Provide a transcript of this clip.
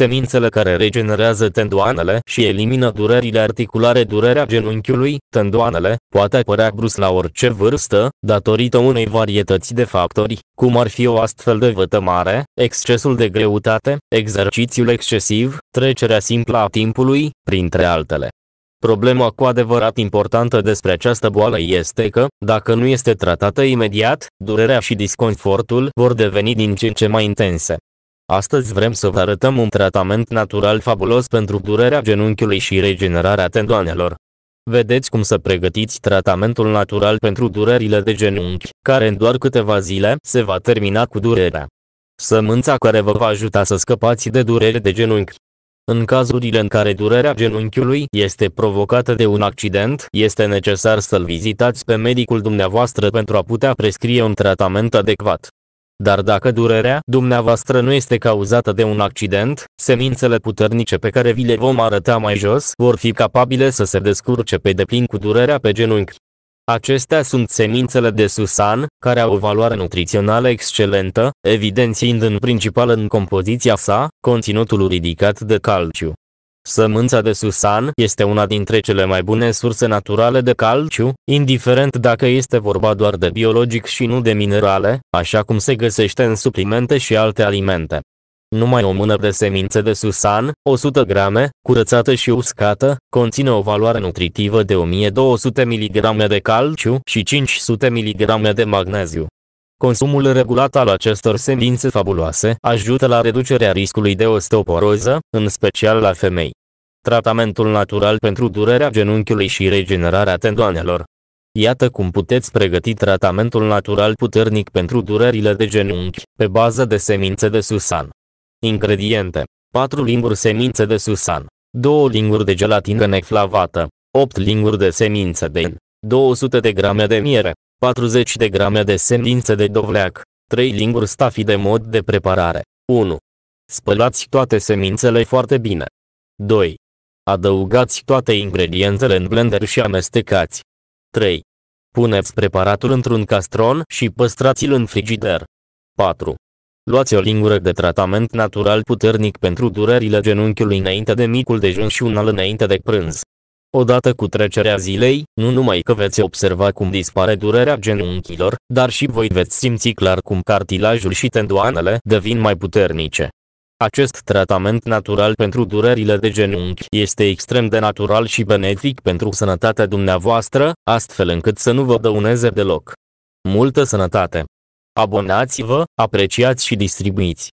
Semințele care regenerează tendoanele și elimină durerile articulare Durerea genunchiului, tendoanele, poate apărea brusc la orice vârstă, datorită unei varietăți de factori, cum ar fi o astfel de vătămare, excesul de greutate, exercițiul excesiv, trecerea simplă a timpului, printre altele. Problema cu adevărat importantă despre această boală este că, dacă nu este tratată imediat, durerea și disconfortul vor deveni din ce în ce mai intense. Astăzi vrem să vă arătăm un tratament natural fabulos pentru durerea genunchiului și regenerarea tendoanelor. Vedeți cum să pregătiți tratamentul natural pentru durerile de genunchi, care în doar câteva zile se va termina cu durerea. Sămânța care vă va ajuta să scăpați de durere de genunchi. În cazurile în care durerea genunchiului este provocată de un accident, este necesar să-l vizitați pe medicul dumneavoastră pentru a putea prescrie un tratament adecvat. Dar dacă durerea dumneavoastră nu este cauzată de un accident, semințele puternice pe care vi le vom arăta mai jos vor fi capabile să se descurce pe deplin cu durerea pe genunchi. Acestea sunt semințele de susan, care au o valoare nutrițională excelentă, evidențiind în principal în compoziția sa conținutul ridicat de calciu. Sămânța de susan este una dintre cele mai bune surse naturale de calciu, indiferent dacă este vorba doar de biologic și nu de minerale, așa cum se găsește în suplimente și alte alimente. Numai o mână de semințe de susan, 100 grame, curățată și uscată, conține o valoare nutritivă de 1200 mg de calciu și 500 mg de magneziu. Consumul regulat al acestor semințe fabuloase ajută la reducerea riscului de osteoporoză, în special la femei. Tratamentul natural pentru durerea genunchiului și regenerarea tendoanelor. Iată cum puteți pregăti tratamentul natural puternic pentru durerile de genunchi, pe bază de semințe de susan. Ingrediente 4 linguri semințe de susan 2 linguri de gelatină neflavată 8 linguri de semințe de 200 de grame de miere 40 de grame de semințe de dovleac, 3 linguri stafi de mod de preparare. 1. Spălați toate semințele foarte bine. 2. Adăugați toate ingredientele în blender și amestecați. 3. Puneți preparatul într-un castron și păstrați-l în frigider. 4. Luați o lingură de tratament natural puternic pentru durerile genunchiului înainte de micul dejun și un al înainte de prânz. Odată cu trecerea zilei, nu numai că veți observa cum dispare durerea genunchilor, dar și voi veți simți clar cum cartilajul și tendoanele devin mai puternice. Acest tratament natural pentru durerile de genunchi este extrem de natural și benefic pentru sănătatea dumneavoastră, astfel încât să nu vă dăuneze deloc. Multă sănătate! Abonați-vă, apreciați și distribuiți!